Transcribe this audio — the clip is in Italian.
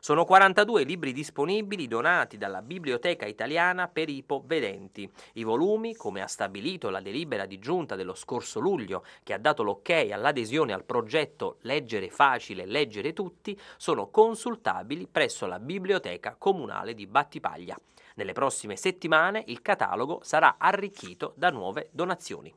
Sono 42 libri disponibili donati dalla Biblioteca Italiana per ipovedenti. I volumi, come ha stabilito la delibera di giunta dello scorso luglio, che ha dato l'ok all'adesione al progetto Leggere facile, leggere tutti, sono consultabili presso la Biblioteca Comunale di Battipaglia. Nelle prossime settimane il catalogo sarà arricchito da nuove donazioni.